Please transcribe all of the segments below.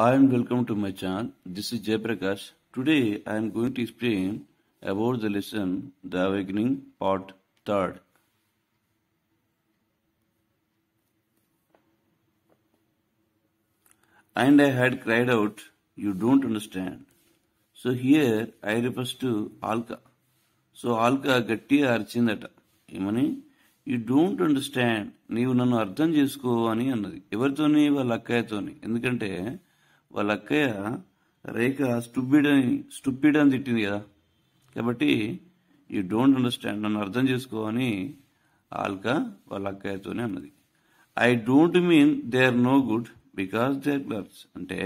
Hi and welcome to my channel. This is Jayaprakash. Today I am going to explain about the lesson The Awakening Part 3rd. And I had cried out, You don't understand. So here I refers to Alka. So Alka గట్టిగా అరిచిందట ఏమని you don't understand నీవు నన్ను అర్థం చేసుకో అని అన్నది ఎవరితోని వాళ్ళ అక్కయ్యతోని ఎందుకంటే వాళ్ళ అక్కయ్య రేఖ స్టూపిడ్ అని స్టూపిడ్ అని తిట్టింది కదా కాబట్టి యూ డోంట్ అండర్స్టాండ్ నన్ను అర్థం చేసుకో అని ఆల్కా వాళ్ళ అక్కయ్యతోనే అన్నది I don't mean they are no good because they are clerks అంటే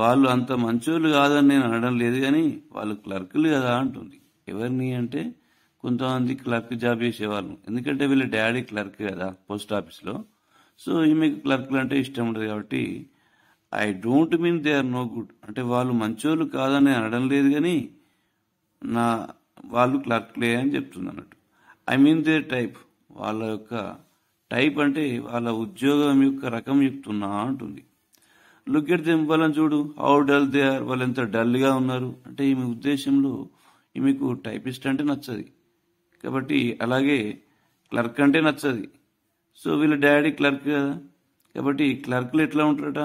వాళ్ళు అంత మంచోళ్ళు కాదని నేను అనడం లేదు కానీ వాళ్ళు క్లర్కులు కదా అంటుంది ఎవరిని అంటే కొంతమంది క్లర్క్ జాబ్ చేసేవాళ్ళు ఎందుకంటే వీళ్ళ డాడీ క్లర్క్ కదా పోస్ట్ ఆఫీస్లో సో ఈమె క్లర్క్లు అంటే ఇష్టం ఉండదు కాబట్టి I don't mean they are no good అంటే వాళ్ళు మంచోళ్ళు కాదని అనడం లేదు కానీ నా వాళ్ళు క్లర్క్లే అని చెప్తుంది అన్నట్టు ఐ మీన్ దే టైప్ వాళ్ళ యొక్క టైప్ అంటే వాళ్ళ ఉద్యోగం యొక్క రకం చెప్తున్నా అంటుంది లుక్ ఎట్ దెమ్ వాళ్ళని చూడు హౌ డల్ దే ఆర్ వాళ్ళు ఎంత డల్గా ఉన్నారు అంటే ఈమె ఉద్దేశంలో ఈమెకు టైపిస్ట్ అంటే నచ్చది కాబట్టి అలాగే క్లర్క్ అంటే నచ్చది సో వీళ్ళ డాడీ క్లర్క్ కదా కాబట్టి క్లర్క్లు ఎట్లా ఉంటారట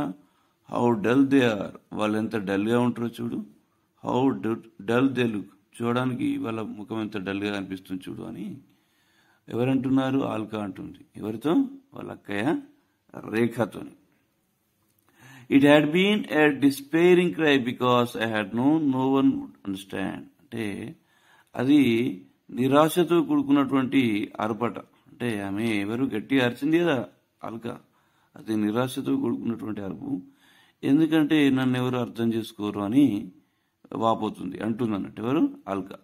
హౌ డల్ దే ఆర్ వాళ్ళు ఎంత డల్గా ఉంటారో చూడు హౌ డల్ దే లుక్ చూడడానికి వాళ్ళ ముఖం ఎంత డల్గా అనిపిస్తుంది చూడు అని ఎవరంటున్నారు ఆల్కా అంటుంది ఎవరితో వాళ్ళ అక్కయ్య రేఖతోని it had been a despairing cry because I had no no one would understand అంటే అది నిరాశతో కూడుకున్నటువంటి అరపట అంటే ఆమె ఎవరు గట్టి అరిచింది కదా అల్కా అది నిరాశతో కూడుకున్నటువంటి అరుపు ఎందుకంటే నన్ను ఎవరు అర్థం చేసుకోరు అని వాపోతుంది అంటుంది అన్నట్టు ఎవరు Alka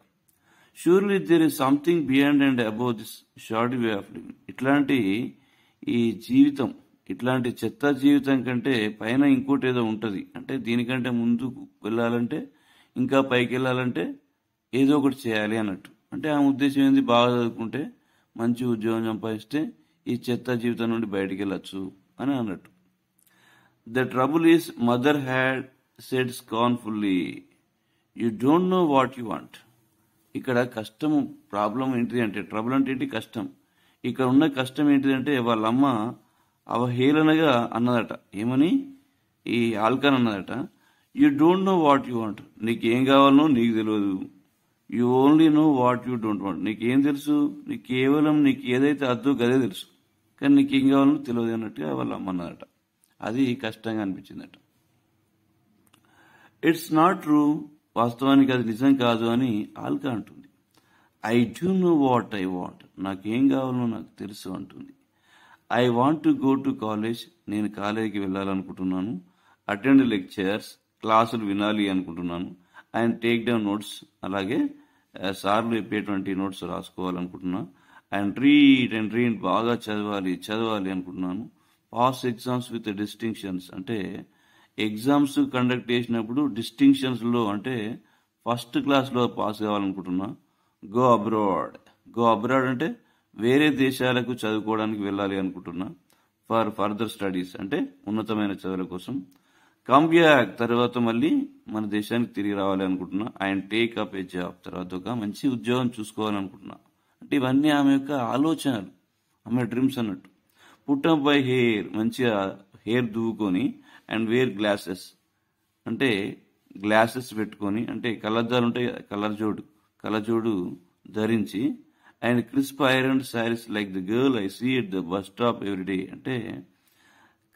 surely there is something beyond and above this short way of living ఇట్లాంటి ఈ జీవితం ఇట్లాంటి చెత్త జీవితం కంటే పైన ఇంకోటి ఏదో ఉంటుంది అంటే దీనికంటే ముందుకు వెళ్ళాలంటే ఇంకా పైకి వెళ్ళాలంటే ఏదో ఒకటి చేయాలి అన్నట్టు అంటే ఆ ఉద్దేశం ఏంది బాగా చదువుకుంటే మంచి ఉద్యోగం సంపాదిస్తే ఈ చెత్త జీవితం నుండి బయటికి వెళ్ళచ్చు అని అన్నట్టు The trouble is, mother had said scornfully, you don't know what you want. ఇక్కడ కష్టం ప్రాబ్లం ఏంటిది అంటే ట్రబుల్ అంటే ఏంటి కష్టం ఇక్కడ ఉన్న కష్టం ఏంటిది అంటే వాళ్ళమ్మ అవహేళనగా అన్నదట ఏమని ఈ ఆల్కన్ అన్నదట you don't know what you want నీకు ఏం కావాలనో నీకు తెలియదు you only know what you don't want ఏం తెలుసు నీకు కేవలం నీకు ఏదైతే అద్దు అదే తెలుసు కానీ నీకు ఏం కావాలనో తెలియదు అన్నట్టుగా వాళ్ళమ్మ అన్నదట అది కష్టంగా అనిపించిందట ఇట్స్ నాట్ ట్రూ వాస్తవానికి అది నిజం కాదు అని ఆల్కా అంటుంది I do know what I want నాకేం కావాలో నాకు తెలుసు అంటుంది I want to go to college నేను కాలేజీకి వెళ్ళాలనుకుంటున్నాను అటెండ్ లెక్చర్స్ క్లాసులు వినాలి అనుకుంటున్నాను అండ్ టేక్ డౌన్ నోట్స్ అలాగే uh, సార్లు చెప్పేటువంటి నోట్స్ రాసుకోవాలనుకుంటున్నాను అండ్ రీడ్ అండ్ రీడ్ బాగా చదవాలి చదవాలి అనుకుంటున్నాను పాస్ ఎగ్జామ్స్ విత్ డిస్టింక్షన్స్ అంటే ఎగ్జామ్స్ కండక్ట్ చేసినప్పుడు డిస్టింక్షన్స్లో అంటే ఫస్ట్ క్లాస్లో పాస్ కావాలనుకుంటున్నా గో అబ్రాడ్ గో అబ్రాడ్ అంటే వేరే దేశాలకు చదువుకోవడానికి వెళ్ళాలి అనుకుంటున్నా ఫర్ ఫర్దర్ స్టడీస్ అంటే ఉన్నతమైన చదువుల కోసం కమ్ బ్యాక్ తర్వాత మళ్ళీ మన దేశానికి తిరిగి రావాలి అనుకుంటున్నా and take up a job తర్వాత ఒక మంచి ఉద్యోగం చూసుకోవాలనుకుంటున్నా అంటే ఇవన్నీ ఆమె యొక్క ఆలోచనలు ఆమె డ్రీమ్స్ అన్నట్టు పుట్ అప్ బై హెయిర్ మంచిగా హెయిర్ దువ్వుకొని అండ్ వేర్ గ్లాసెస్ అంటే గ్లాసెస్ పెట్టుకొని అంటే కలర్ జాలు ఉంటాయి కలర్ కలర్ జోడు ధరించి and crisp iron saris like the girl I see at the bus stop everyday అంటే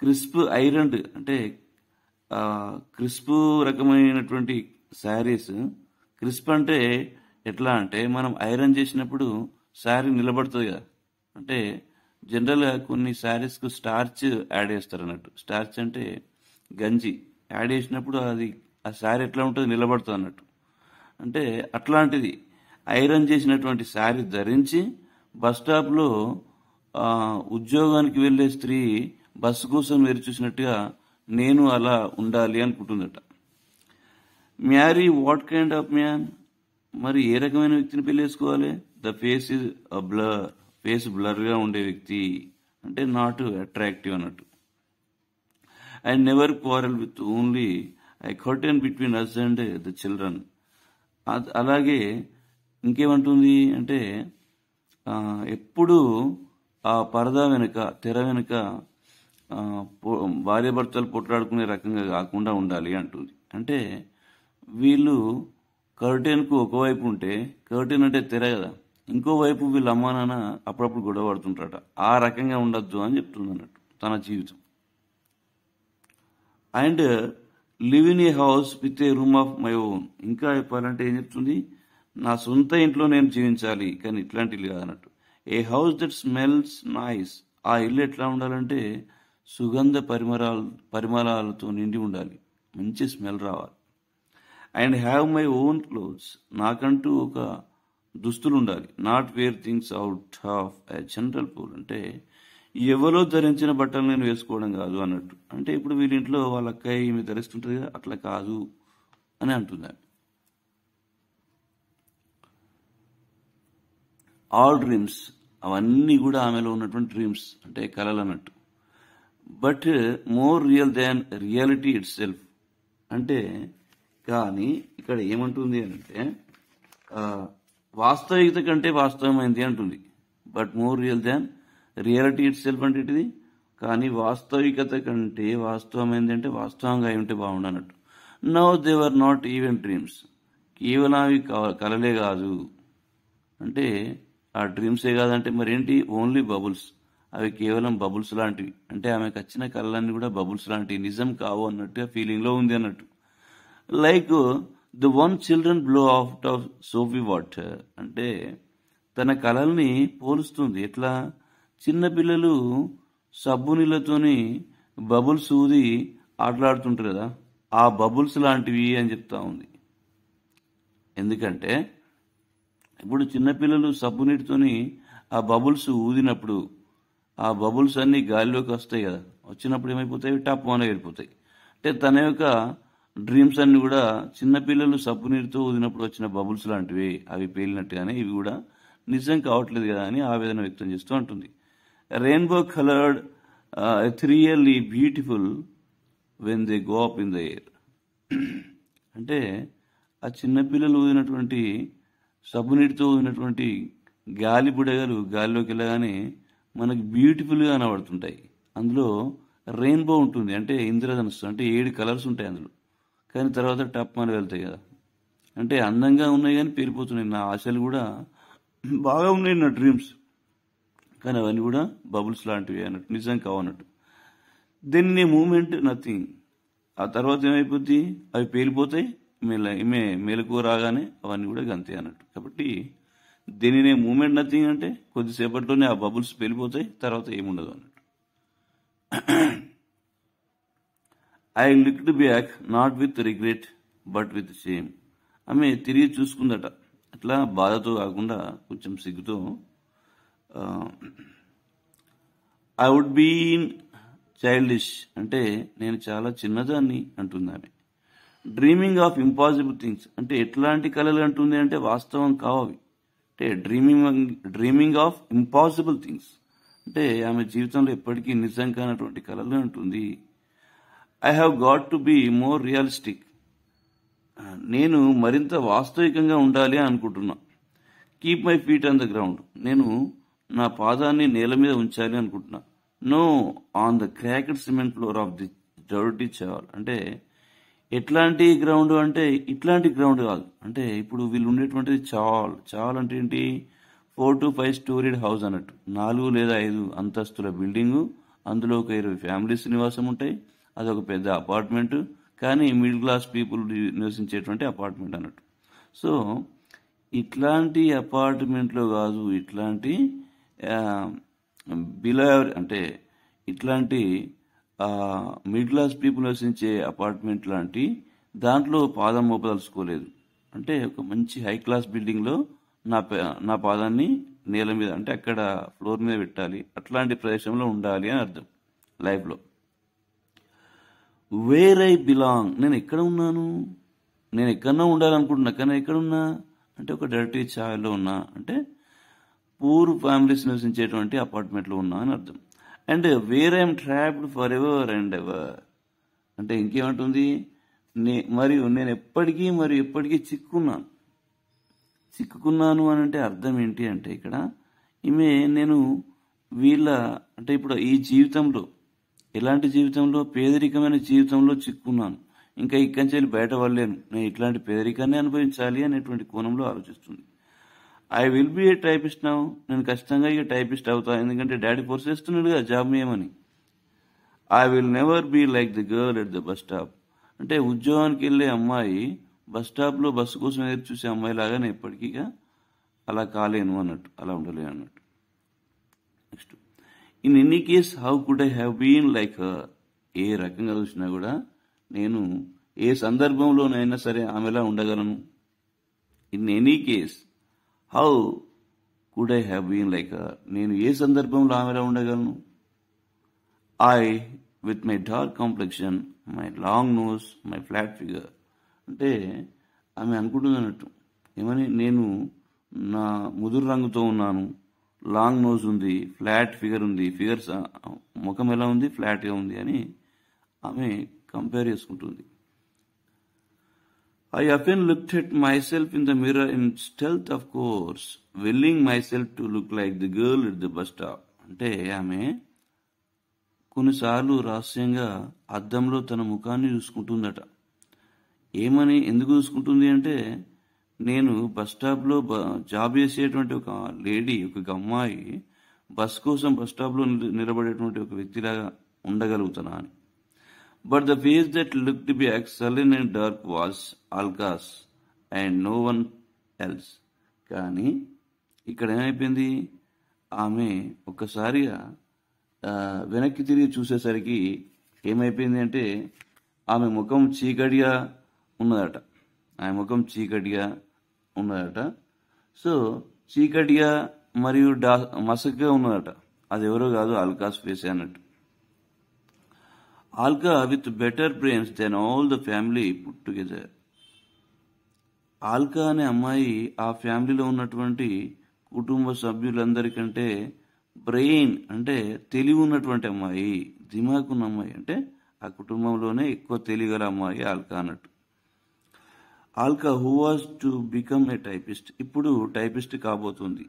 క్రిస్ప్ ఐరన్ అంటే క్రిస్ప్ రకమైనటువంటి శారీస్ క్రిస్ప్ అంటే ఎట్లా అంటే మనం ఐరన్ చేసినప్పుడు శారీ నిలబడుతుంది కదా అంటే జనరల్గా కొన్ని శారీస్కు స్టార్చ్ యాడ్ చేస్తారు అన్నట్టు స్టార్చ్ అంటే గంజి యాడ్ చేసినప్పుడు అది ఆ శారీ ఎట్లా ఉంటుంది నిలబడుతుంది అన్నట్టు అంటే అట్లాంటిది ఐరన్ చేసినటువంటి శారీ ధరించి బస్ స్టాప్లో ఉద్యోగానికి వెళ్ళే స్త్రీ బస్సు కోసం వేరు చూసినట్టుగా నేను అలా ఉండాలి అనుకుంటుందట marry what kind of man మరి ఏ రకమైన వ్యక్తిని పెళ్ళేసుకోవాలి the face is a blur face బ్లర్గా ఉండే వ్యక్తి అంటే నాట్ అట్రాక్టివ్ అన్నట్టు I never quarrel with only I curtain between us and the children అలాగే ఇంకేమంటుంది అంటే ఎప్పుడూ ఆ పరదా వెనుక తెర వెనుక భార్యాభర్తలు పొట్లాడుకునే రకంగా కాకుండా ఉండాలి అంటుంది అంటే వీళ్ళు కర్టెన్కు ఒకవైపు ఉంటే కర్టెన్ అంటే తెర కదా ఇంకోవైపు వీళ్ళ అమ్మా నాన్న అప్పుడప్పుడు గొడవ పడుతుంటారట ఆ రకంగా ఉండొద్దు అని చెప్తుంది అన్నట్టు తన జీవితం and live in a house with a room of my own ఇంకా చెప్పాలంటే ఏం చెప్తుంది నా సొంత ఇంట్లో నేను జీవించాలి కానీ ఇట్లాంటి ఇల్లు కాదన్నట్టు a house that smells noise ఆ ఇల్లు ఎట్లా ఉండాలంటే సుగంధ పరిమళాలు పరిమళాలతో నిండి ఉండాలి మంచి స్మెల్ రావాలి and have my own clothes నాకంటూ ఒక దుస్తులు ఉండాలి not wear things out of a general pool అంటే ఎవరో ధరించిన బట్టలు నేను వేసుకోవడం కాదు అన్నట్టు అంటే ఇప్పుడు వీరింట్లో వాళ్ళ అక్కయ్య ఈమె ధరిస్తుంటుంది కదా అట్లా కాదు అని అంటుంది ఆల్ డ్రీమ్స్ అవన్నీ కూడా ఆమెలో ఉన్నటువంటి డ్రీమ్స్ అంటే కళలు అన్నట్టు but more real than reality itself అంటే కానీ ఇక్కడ ఏమంటుంది అంటే వాస్తవికత కంటే వాస్తవమైంది అంటుంది but more real than reality itself అంటే ఇది కానీ వాస్తవికత కంటే వాస్తవమైంది అంటే వాస్తవంగా ఏమిటి బాగుండు అన్నట్టు they were not even dreams కేవలం అవి కలలే కాదు అంటే ఆ డ్రీమ్సే కాదంటే మరేంటి ఓన్లీ బబుల్స్ అవి కేవలం బబుల్స్ లాంటివి అంటే ఆమెకు వచ్చిన కళలన్నీ కూడా బబుల్స్ లాంటివి నిజం కావు అన్నట్టుగా ఫీలింగ్లో ఉంది అన్నట్టు like the one children blow out of soapy water అంటే తన కళల్ని పోలుస్తుంది ఎట్లా చిన్న పిల్లలు సబ్బు నీళ్ళతోని బబుల్స్ ఊది ఆటలాడుతుంటారు కదా ఆ బబుల్స్ లాంటివి అని చెప్తా ఉంది ఎందుకంటే ఇప్పుడు చిన్నపిల్లలు సబ్బు నీటితోని ఆ బబుల్స్ ఊదినప్పుడు ఆ బబుల్స్ అన్ని గాలిలోకి వస్తాయి కదా వచ్చినప్పుడు ఏమైపోతాయి టప్ అని వెళ్ళిపోతాయి అంటే తన యొక్క డ్రీమ్స్ అన్ని కూడా చిన్నపిల్లలు సబ్బు నీరుతో ఊదినప్పుడు వచ్చిన బబుల్స్ లాంటివి అవి పేలినట్టుగానే ఇవి కూడా నిజం కావట్లేదు కదా అని ఆవేదన వ్యక్తం చేస్తూ ఉంటుంది rainbow coloured it's beautiful when they go up in the air అంటే ఆ చిన్నపిల్లలు ఊదినటువంటి సబ్బు నీటితో ఊదినటువంటి గాలి బుడగలు గాలిలోకి వెళ్ళగానే మనకు బ్యూటిఫుల్గా కనబడుతుంటాయి అందులో రెయిన్బో ఉంటుంది అంటే ఇంద్రధనుస్సు అంటే ఏడు కలర్స్ ఉంటాయి అందులో కానీ తర్వాత టప్ అని వెళ్తాయి కదా అంటే అందంగా ఉన్నాయి కానీ పేరిపోతున్నాయి నా ఆశలు కూడా బాగా ఉన్నాయి నా డ్రీమ్స్ కానీ అవన్నీ కూడా బబుల్స్ లాంటివి అన్నట్టు నిజం కావన్నట్టు దీన్ని మూమెంట్ నథింగ్ ఆ తర్వాత ఏమైపోద్ది అవి పేలిపోతాయి మేల మే మేలకు రాగానే అవన్నీ కూడా గంతే అన్నట్టు కాబట్టి దీనినే మూమెంట్ నథింగ్ అంటే కొద్దిసేపట్లోనే ఆ బబుల్స్ పేలిపోతాయి తర్వాత ఏముండదు అన్నట్టు I looked back not with regret but with shame ఆమె తిరిగి చూసుకుందట అట్లా బాధతో కాకుండా కొంచెం సిగ్గుతో ఐ వుడ్ బీన్ చైల్డిష్ అంటే నేను చాలా చిన్నదాన్ని అంటుంది ఆమె డ్రీమింగ్ ఆఫ్ ఇంపాసిబుల్ థింగ్స్ అంటే ఎట్లాంటి కళలు అంటుంది అంటే వాస్తవం కావవి అంటే dreaming dreaming of impossible things అంటే ఆమె జీవితంలో ఎప్పటికీ నిజం కానటువంటి కళలు అంటుంది I have got to be more realistic నేను మరింత వాస్తవికంగా ఉండాలి అనుకుంటున్నా keep my feet on the ground నేను నా పాదాన్ని నేల మీద ఉంచాలి అనుకుంటున్నా no on the cracked cement floor of the dirty చేయాలి అంటే ఎట్లాంటి గ్రౌండ్ అంటే ఇట్లాంటి గ్రౌండ్ కాదు అంటే ఇప్పుడు వీళ్ళు ఉండేటువంటిది చాల్ చాల్ అంటే ఏంటి four to five storied house అన్నట్టు నాలుగు లేదా ఐదు అంతస్తుల బిల్డింగు అందులో ఒక ఇరవై ఫ్యామిలీస్ నివాసం ఉంటాయి అదొక పెద్ద అపార్ట్మెంట్ కానీ మిడిల్ క్లాస్ పీపుల్ నివసించేటువంటి అపార్ట్మెంట్ అన్నట్టు సో ఇట్లాంటి అపార్ట్మెంట్లో కాదు ఇట్లాంటి బిలో అంటే ఇట్లాంటి మిడిల్ క్లాస్ పీపుల్ నివసించే అపార్ట్మెంట్ లాంటి దాంట్లో పాదం మోపదలుచుకోలేదు అంటే ఒక మంచి హై క్లాస్ బిల్డింగ్లో నా నా పాదాన్ని నేల మీద అంటే అక్కడ ఫ్లోర్ మీద పెట్టాలి అట్లాంటి ప్రదేశంలో ఉండాలి అని అర్థం లైఫ్లో వేర్ ఐ బిలాంగ్ నేను ఎక్కడ ఉన్నాను నేను ఎక్కడన్నా ఉండాలనుకుంటున్నా కానీ ఎక్కడున్నా అంటే ఒక డైరెక్టీ ఛాయలో ఉన్నా అంటే పూర్ ఫ్యామిలీస్ నివసించేటువంటి అపార్ట్మెంట్లో ఉన్నా అని అర్థం and where I'm trapped forever and ever అంటే ఇంకేమంటుంది నే మరియు నేను ఎప్పటికీ మరియు ఎప్పటికీ చిక్కున్నాను చిక్కుకున్నాను అని అంటే అర్థం ఏంటి అంటే ఇక్కడ ఈమె నేను వీళ్ళ అంటే ఇప్పుడు ఈ జీవితంలో ఇలాంటి జీవితంలో పేదరికమైన జీవితంలో చిక్కున్నాను ఇంకా ఇక్కడి నుంచి పడలేను నేను ఇట్లాంటి పేదరికాన్ని అనుభవించాలి అనేటువంటి కోణంలో ఆలోచిస్తుంది I will be a typist నా నేను ఖచ్చితంగా ఇక టైపిస్ట్ అవుతా ఎందుకంటే డాడీ ఫోర్స్ చేస్తున్నాడుగా జాబ్ ఏమని I will never be like the girl at the bus stop అంటే ఉద్యోగానికి వెళ్ళే అమ్మాయి బస్ స్టాప్లో బస్సు కోసం ఎదురు చూసే అమ్మాయి లాగా నేను ఇప్పటికీ అలా కాలేను అన్నట్టు అలా ఉండలేను అన్నట్టు next in any case how could I have been like ఏ రకంగా చూసినా కూడా నేను ఏ సందర్భంలోనైనా సరే ఆమెలా ఉండగలను in any case how could I have been like నేను ఏ సందర్భంలో ఆమెలా ఉండగలను I with my dark complexion my long nose my flat figure అంటే ఆమె అనుకుంటుంది అన్నట్టు ఏమని నేను నా ముదురు రంగుతో ఉన్నాను లాంగ్ నోజ్ ఉంది ఫ్లాట్ ఫిగర్ ఉంది ఫిగర్స్ ముఖం ఎలా ఉంది ఫ్లాట్గా ఉంది అని ఆమె కంపేర్ చేసుకుంటుంది I often look at myself in the mirror in stealth of course willing myself to look like the girl at the bus stop అంటే ఆమె కొన్నిసార్లు రహస్యంగా అద్దంలో తన ముఖాన్ని చూసుకుంటుందట ఏమని ఎందుకు చూసుకుంటుంది అంటే నేను బస్ స్టాప్లో జాబ్ చేసేటువంటి ఒక లేడీ ఒక అమ్మాయి బస్ కోసం బస్ స్టాప్లో నిలబడేటువంటి ఒక వ్యక్తిలాగా ఉండగలుగుతున్నా అని but the face that look to be యాక్ సలిన్ and dark was Alka's and no one else కానీ ఇక్కడ ఏమైపోయింది ఆమె ఒక్కసారిగా వెనక్కి తిరిగి చూసేసరికి ఏమైపోయింది అంటే ఆమె ముఖం చీకటిగా ఉన్నదట ఆయన ముఖం చీకటిగా ఉన్నదట సో చీకటిగా మరియు డా మసక్గా ఉన్నదట అది ఎవరో కాదు ఆల్కాస్ ఫేస్ అన్నట్టు Alka with better brains than all the family put together Alka అనే అమ్మాయి ఆ ఫ్యామిలీలో ఉన్నటువంటి కుటుంబ సభ్యులందరికంటే బ్రెయిన్ అంటే తెలివి ఉన్నటువంటి అమ్మాయి ఉన్న అమ్మాయి అంటే ఆ కుటుంబంలోనే ఎక్కువ తెలివిగల అమ్మాయి ఆల్కా అన్నట్టు Alka who was to become a typist ఇప్పుడు టైపిస్ట్ కాబోతుంది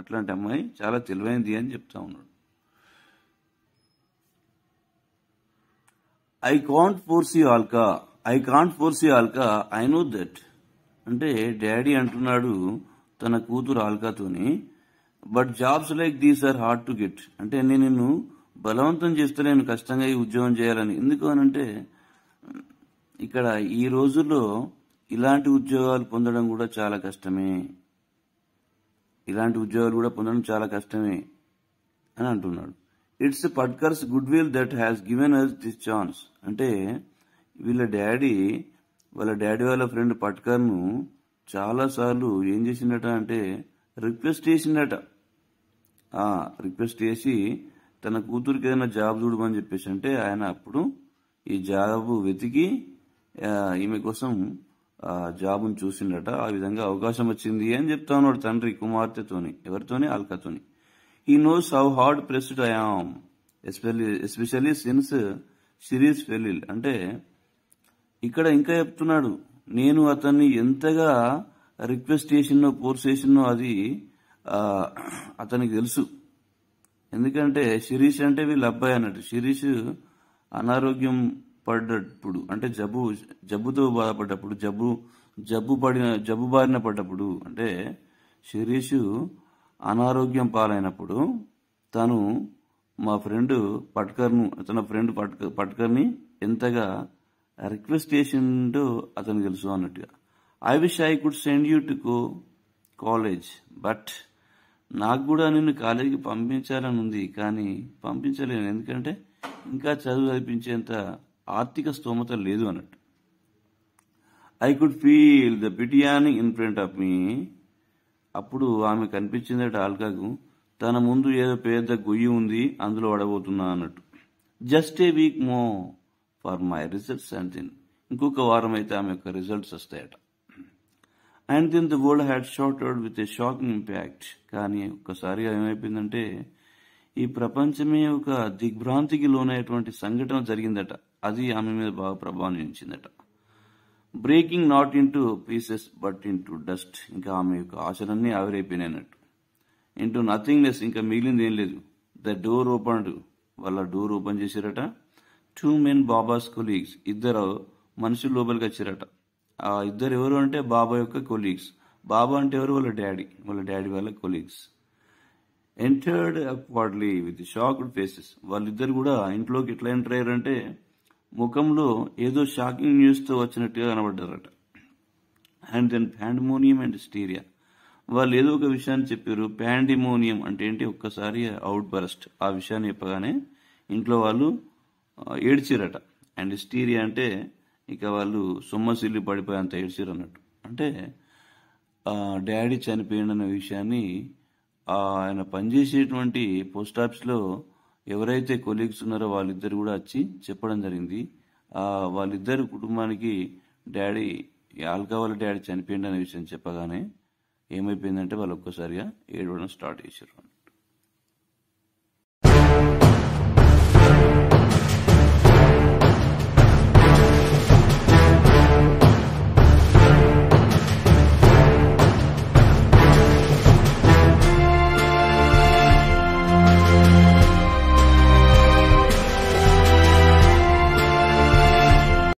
అట్లాంటి అమ్మాయి చాలా తెలివైంది అని చెప్తా ఉన్నాడు I can't force you Alka I can't force you Alka I know that అంటే డాడీ అంటున్నాడు తన కూతురు ఆల్కాతోని but jobs like these are hard to get అంటే నేను నిన్ను బలవంతం చేస్తే నేను కష్టంగా ఈ ఉద్యోగం చేయాలని ఎందుకు అని అంటే ఇక్కడ ఈ రోజుల్లో ఇలాంటి ఉద్యోగాలు పొందడం కూడా చాలా కష్టమే ఇలాంటి ఉద్యోగాలు కూడా పొందడం చాలా కష్టమే అని అంటున్నాడు ఇట్స్ పడ్కర్స్ good will that has given us this chance అంటే వీళ్ళ డాడీ వాళ్ళ డాడీ వాళ్ళ ఫ్రెండ్ పట్కర్ను చాలాసార్లు ఏం చేసిండట అంటే రిక్వెస్ట్ చేసిండట రిక్వెస్ట్ చేసి తన కూతురికి ఏదైనా జాబ్ చూడమని చెప్పేసి అంటే ఆయన అప్పుడు ఈ జాబ్ వెతికి ఈమె కోసం జాబును చూసిండట ఆ విధంగా అవకాశం వచ్చింది అని చెప్తా ఉన్నాడు తండ్రి కుమార్తెతోని ఎవరితోని అల్కతోని he knows how hard pressed I am especially since సిరీస్ ఫెలిల్ అంటే ఇక్కడ ఇంకా చెప్తున్నాడు నేను అతన్ని ఎంతగా రిక్వెస్ట్ చేసినో ఫోర్స్ చేసినో అది అతనికి తెలుసు ఎందుకంటే శిరీష్ అంటే వీళ్ళ అబ్బాయి అన్నట్టు శిరీష్ అనారోగ్యం పడ్డప్పుడు అంటే జబ్బు జబ్బుతో బాధపడ్డప్పుడు జబ్బు జబ్బు పడిన జబ్బు బారిన పడ్డప్పుడు అంటే శిరీషు అనారోగ్యం పాలైనప్పుడు తను మా ఫ్రెండ్ పట్కర్ను తన ఫ్రెండ్ పట్క ఎంతగా రిక్వెస్ట్ చేసిండో అతను తెలుసు అన్నట్టుగా I wish I could send you to కో కాలేజ్ బట్ నాకు కూడా నిన్ను కాలేజీకి పంపించాలని ఉంది కానీ పంపించలేను ఎందుకంటే ఇంకా చదువు అనిపించేంత ఆర్థిక స్తోమత లేదు అన్నట్టు ఐ కుడ్ ఫీల్ ద పిటియాని ఇన్ ఫ్రంట్ ఆఫ్ మీ అప్పుడు ఆమె అంటే ఆల్కాకు తన ముందు ఏదో పెద్ద గొయ్యి ఉంది అందులో వడబోతున్నా అన్నట్టు just a week more for my results and then ఇంకొక వారం అయితే ఆమె యొక్క రిజల్ట్స్ వస్తాయట and then the world had short with a shocking impact కానీ ఒక్కసారిగా ఏమైపోయిందంటే ఈ ప్రపంచమే ఒక దిగ్భ్రాంతికి లోనైనటువంటి సంఘటన జరిగిందట అది ఆమె మీద బాగా ప్రభావం చూపించిందట breaking not into pieces but into dust ఇంకా ఆమె యొక్క ఆచరణని ఆవిరైపోయినట్టు ఇంటూ నథింగ్నెస్ ఇంకా మిగిలింది ఏం లేదు ద డోర్ ఓపెన్ వాళ్ళ డోర్ ఓపెన్ చేశారట టూ మెన్ బాబాస్ కొలీగ్స్ ఇద్దరు మనుషులు లోపలికి వచ్చారట ఆ ఇద్దరు ఎవరు అంటే బాబా యొక్క కొలీగ్స్ బాబా అంటే ఎవరు వాళ్ళ డాడీ వాళ్ళ డాడీ వాళ్ళ colleagues entered upwardly with shocked faces వాళ్ళిద్దరు కూడా ఇంట్లోకి ఎట్లా ఎంటర్ అయ్యారంటే ముఖంలో ఏదో షాకింగ్ న్యూస్తో వచ్చినట్టుగా కనబడ్డారట and then pandemonium and hysteria వాళ్ళు ఏదో ఒక విషయాన్ని చెప్పారు ప్యాండిమోనియం అంటే ఏంటి ఒక్కసారి అవుట్ బరస్ట్ ఆ విషయాన్ని చెప్పగానే ఇంట్లో వాళ్ళు ఏడ్చిరట అండ్ స్టీరియా అంటే ఇక వాళ్ళు సొమ్మసిల్లి పడిపోయేంత ఏడ్చిరు అన్నట్టు అంటే డాడీ చనిపోయిన విషయాన్ని ఆయన పనిచేసేటువంటి పోస్ట్ ఆఫీస్లో ఎవరైతే కొలీగ్స్ ఉన్నారో వాళ్ళిద్దరు కూడా వచ్చి చెప్పడం జరిగింది వాళ్ళిద్దరు కుటుంబానికి డాడీ ఆల్కహాల్ డాడీ చనిపోయింది అనే విషయం చెప్పగానే ఏమైపోయిందంటే వాళ్ళు ఒక్కసారిగా ఏడవడం స్టార్ట్ చేశారు